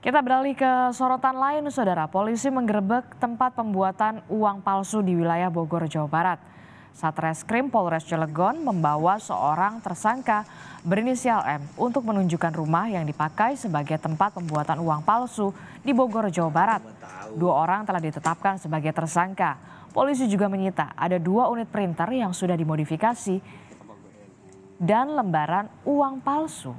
Kita beralih ke sorotan lain, Saudara. Polisi menggerebek tempat pembuatan uang palsu di wilayah Bogor, Jawa Barat. Satreskrim Polres Cilegon membawa seorang tersangka berinisial M untuk menunjukkan rumah yang dipakai sebagai tempat pembuatan uang palsu di Bogor, Jawa Barat. Dua orang telah ditetapkan sebagai tersangka. Polisi juga menyita ada dua unit printer yang sudah dimodifikasi dan lembaran uang palsu.